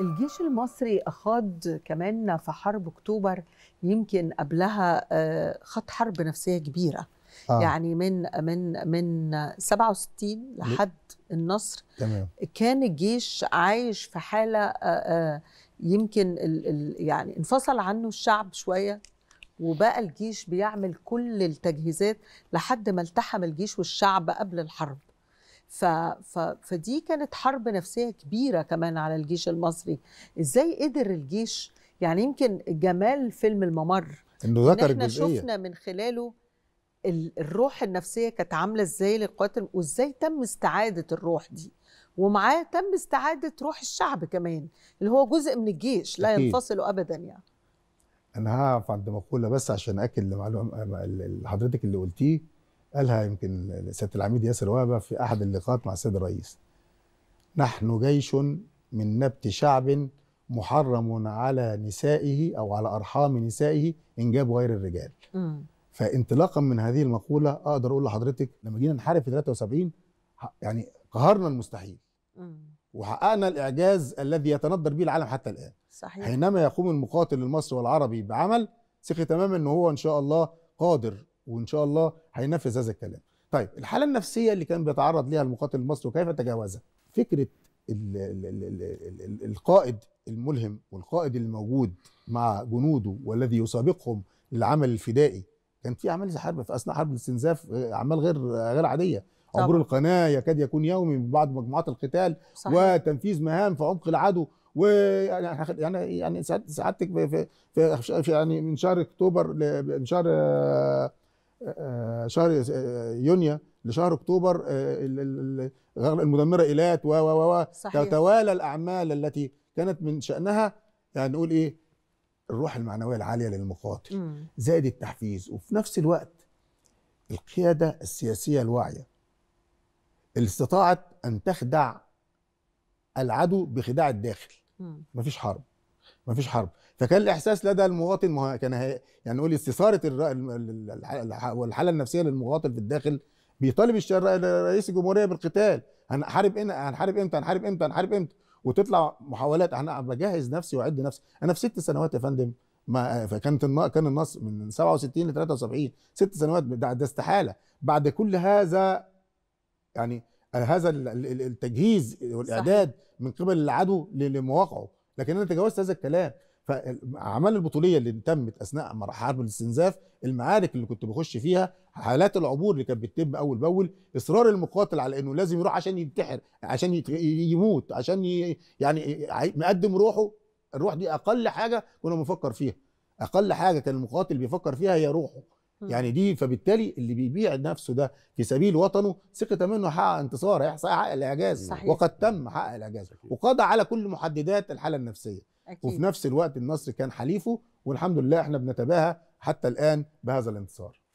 الجيش المصري أخاض كمان في حرب أكتوبر يمكن قبلها آه، خط حرب نفسية كبيرة آه. يعني من من من 67 لحد النصر تمام. كان الجيش عايش في حالة آه، آه، يمكن يعني انفصل عنه الشعب شوية وبقى الجيش بيعمل كل التجهيزات لحد ما التحم الجيش والشعب قبل الحرب ف... ف... فدي كانت حرب نفسية كبيرة كمان على الجيش المصري إزاي قدر الجيش يعني يمكن جمال فيلم الممر انه ذكر إن احنا الجزئية. شفنا من خلاله الروح النفسية كانت عاملة ازاي للقوات وازاي تم استعادة الروح دي ومعاه تم استعادة روح الشعب كمان اللي هو جزء من الجيش لا ينفصل ابدا يعني انا هقف عند مقولة بس عشان اكد لحضرتك اللي قلتيه قالها يمكن سياده العميد ياسر وهبه في احد اللقاءات مع السيد الرئيس نحن جيش من نبت شعب محرم على نسائه او على ارحام نسائه انجاب غير الرجال م. فانطلاقا من هذه المقوله اقدر اقول لحضرتك لما جينا نحارب في 73 يعني قهرنا المستحيل وحققنا الاعجاز الذي يتندر به العالم حتى الان صحيح حينما يقوم المقاتل المصري والعربي بعمل ثقي تماما ان هو ان شاء الله قادر وان شاء الله هينفذ هذا الكلام طيب الحاله النفسيه اللي كان بيتعرض ليها المقاتل المصري وكيف تجاوزها فكره الـ الـ الـ القائد الملهم والقائد الموجود مع جنوده والذي يسابقهم للعمل الفدائي كان في زي حرب في اثناء حرب الاستنزاف اعمال غير غير عاديه عبور القناه يكاد يكون يومي من بعض مجموعات القتال صحيح. وتنفيذ مهام في عمق العدو ويعني يعني يعني سعادتك في, في, في يعني من شهر اكتوبر من شهر آه آه، شهر آه، يونيو لشهر اكتوبر آه، المدمره ايلات و و و تتوالى الاعمال التي كانت من شانها يعني نقول ايه الروح المعنويه العاليه للمقاتل زائد التحفيز وفي نفس الوقت القياده السياسيه الواعيه اللي استطاعت ان تخدع العدو بخداع الداخل مفيش حرب ما فيش حرب فكان الاحساس لدى المواطن ما كان هي... يعني نقول استثاره الر... والحاله النفسيه للمواطن في الداخل بيطالب الشر... رئيس الجمهوريه بالقتال هنحارب إن... هنحارب امتى هنحارب امتى هنحارب امتى وتطلع محاولات انا بجهز نفسي واعد نفسي انا في ست سنوات يا فندم ما فكانت النا... كان النص من 67 ل 73 ست سنوات ده, ده استحاله بعد كل هذا يعني هذا التجهيز والاعداد صحيح. من قبل العدو لمواقعه لكن انا تجاوزت هذا الكلام فاعمال البطوليه اللي تمت اثناء حرب الاستنزاف المعارك اللي كنت بخش فيها حالات العبور اللي كانت بتتم اول باول اصرار المقاتل على انه لازم يروح عشان ينتحر عشان يموت عشان ي... يعني مقدم روحه الروح دي اقل حاجه كنا بنفكر فيها اقل حاجه كان المقاتل بيفكر فيها هي روحه يعني دي فبالتالي اللي بيبيع نفسه ده في سبيل وطنه ثقة منه حقق انتصار حقق الاعجاز صحيح. وقد تم حقق الاعجاز وقضى على كل محددات الحالة النفسية أكيد. وفي نفس الوقت النصر كان حليفه والحمد لله احنا بنتباهى حتى الآن بهذا الانتصار